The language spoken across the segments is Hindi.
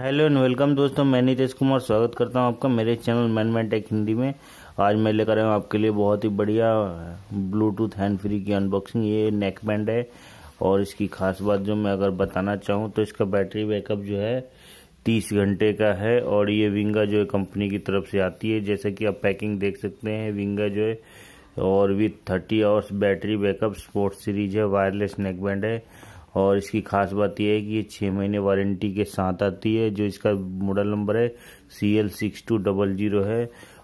हेलो एंड वेलकम दोस्तों मैं नीतेश कुमार स्वागत करता हूं आपका मेरे channel man man tech Hindi में आज मैं लेकर आया हूं आपके लिए बहुत ही बढ़िया ब्लूटूथ हैंड फ्री की अनबॉक्सिंग ये नेक बैंड है और इसकी खास बात जो मैं अगर बताना चाहूं तो इसका बैटरी बैकअप जो है तीस घंटे का है और ये विंगा जो है कंपनी की तरफ से आती है जैसे कि आप पैकिंग देख सकते हैं विंगा जो है और with thirty hours battery backup sports series है वायरलेस नेक बैंड है और इसकी खास बात यह है कि ये छः महीने वारंटी के साथ आती है जो इसका मॉडल नंबर है C L six two double zero है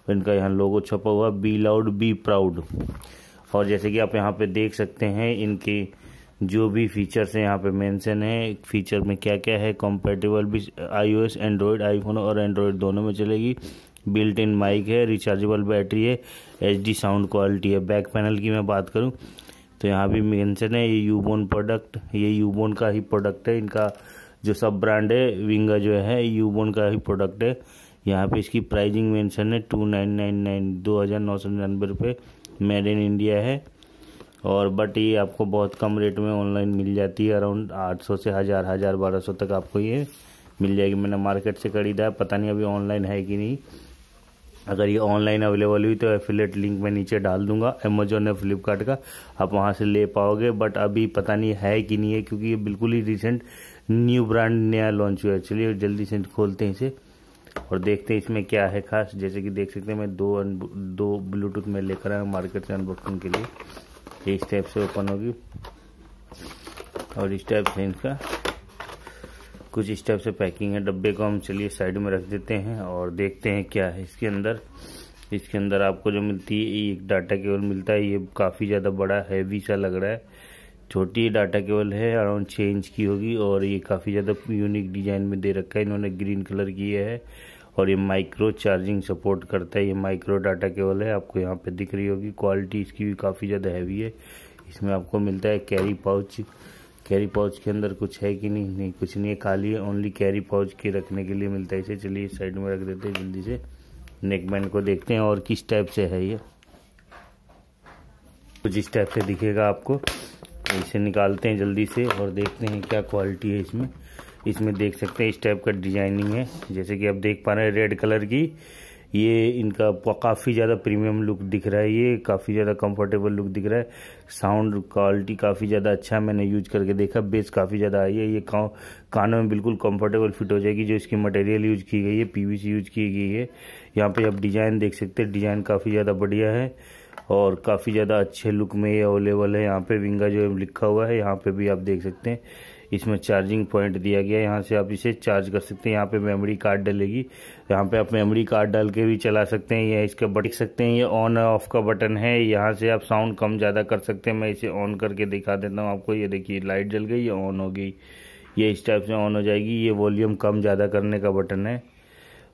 इनका यहाँ लोगो छपा हुआ बी लाउड बी प्राउड और जैसे कि आप यहाँ पे देख सकते हैं इनके जो भी फीचर्स हैं यहाँ पे मेंशन है फीचर में क्या क्या है कॉम्पेटेबल भी I O S Android iPhone और एंड्रॉयड दोनों में चलेगी बिल्ट इन माइक है रिचार्जेबल बैटरी है डी साउंड क्वालिटी है बैक पैनल की मैं बात करूँ तो यहाँ भी मेंशन है ये यूबोन प्रोडक्ट ये यूबोन का ही प्रोडक्ट है इनका जो सब ब्रांड है विंगा जो है यूबोन का ही प्रोडक्ट है यहाँ पे इसकी प्राइजिंग मेंशन है टू नाइन नाइन नाइन दो हज़ार नौ सौ निन्यानवे रुपये मेड इन इंडिया है और बट ये आपको बहुत कम रेट में ऑनलाइन मिल जाती है अराउंड आठ सौ से हज़ार हज़ार बारह सौ तक आपको ये मिल जाएगी मैंने मार्केट से खरीदा है पता नहीं अभी ऑनलाइन है कि नहीं अगर ये ऑनलाइन अवेलेबल हुई तो एफिलेट लिंक मैं नीचे डाल दूंगा अमेजोन या फ्लिपकार्ट का आप वहाँ से ले पाओगे बट अभी पता नहीं है कि नहीं है क्योंकि ये बिल्कुल ही रिसेंट न्यू ब्रांड नया लॉन्च हुआ है चलिए जल्दी से खोलते हैं इसे और देखते हैं इसमें क्या है खास जैसे कि देख सकते हैं मैं दो दो ब्लूटूथ में लेकर आया मार्केट से अनबॉक्सिंग के लिए इस टाइप से ओपन होगी और इस टाइप से इनका कुछ इस टाइप से पैकिंग है डब्बे को हम चलिए साइड में रख देते हैं और देखते हैं क्या है इसके अंदर इसके अंदर आपको जो मिलती है एक डाटा केबल मिलता है ये काफ़ी ज़्यादा बड़ा हैवी सा लग रहा है छोटी डाटा केबल है अराउंड छः इंच की होगी और ये काफ़ी ज़्यादा यूनिक डिज़ाइन में दे रखा है इन्होंने ग्रीन कलर की है और ये माइक्रो चार्जिंग सपोर्ट करता है ये माइक्रो डाटा केबल है आपको यहाँ पे दिख रही होगी क्वालिटी इसकी भी काफ़ी ज़्यादा हैवी है इसमें आपको मिलता है कैरी पाउच कैरी पाउच के अंदर कुछ है कि नहीं नहीं कुछ नहीं है खाली है ओनली कैरी पाउच के रखने के लिए मिलता है इसे चलिए साइड में रख देते हैं जल्दी से नेक बैंड को देखते हैं और किस टाइप से है ये कुछ इस टाइप से दिखेगा आपको इसे निकालते हैं जल्दी से और देखते हैं क्या क्वालिटी है इसमें इसमें देख सकते हैं इस टाइप का डिजाइनिंग है जैसे कि आप देख पा रहे हैं रेड कलर की ये इनका काफ़ी ज़्यादा प्रीमियम लुक दिख रहा है ये काफ़ी ज़्यादा कंफर्टेबल लुक दिख रहा है साउंड क्वालिटी काफ़ी ज़्यादा अच्छा है मैंने यूज करके देखा बेस काफ़ी ज़्यादा आई है ये का, कानों में बिल्कुल कंफर्टेबल फिट हो जाएगी जो इसकी मटेरियल यूज की गई है पी यूज की गई है यहाँ पर आप डिज़ाइन देख सकते हैं डिज़ाइन काफ़ी ज़्यादा बढ़िया है और काफ़ी ज़्यादा अच्छे लुक में ये अवेलेबल है यहाँ पे विंगा जो लिखा हुआ है यहाँ पर भी आप देख सकते हैं इसमें चार्जिंग पॉइंट दिया गया यहाँ से आप इसे चार्ज कर सकते हैं यहाँ पे मेमोरी कार्ड डलेगी यहाँ पे आप मेमोरी कार्ड डाल के भी चला सकते हैं या इसका बटिक सकते हैं ये ऑन ऑफ का बटन है यहाँ से आप साउंड कम ज़्यादा कर सकते हैं मैं इसे ऑन करके दिखा देता हूँ आपको ये देखिए लाइट जल गई ये ऑन हो गई ये इस टाइप से ऑन हो जाएगी ये वॉल्यूम कम ज़्यादा करने का बटन है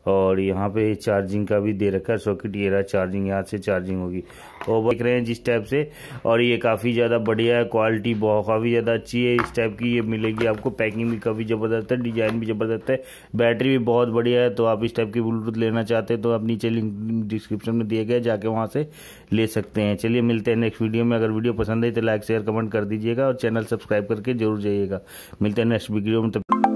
और यहाँ पे चार्जिंग का भी दे रखा है सॉकेट ये रहा चार्जिंग यहाँ से चार्जिंग होगी और देख रहे हैं जिस टाइप से और ये काफ़ी ज़्यादा बढ़िया है क्वालिटी बहुत काफ़ी ज़्यादा अच्छी है इस टाइप की ये मिलेगी आपको पैकिंग भी काफ़ी ज़बरदस्त है डिज़ाइन भी ज़बरदस्त है बैटरी भी बहुत बढ़िया है तो आप इस टाइप की ब्लूटूथ लेना चाहते हैं तो आप नीचे लिंक डिस्क्रिप्शन में दिए गए जाके वहाँ से ले सकते हैं चलिए मिलते हैं नेक्स्ट वीडियो में अगर वीडियो पसंद आई तो लाइक शेयर कमेंट कर दीजिएगा और चैनल सब्सक्राइब करके जरूर जाइएगा मिलते हैं नेक्स्ट वीडियो में तब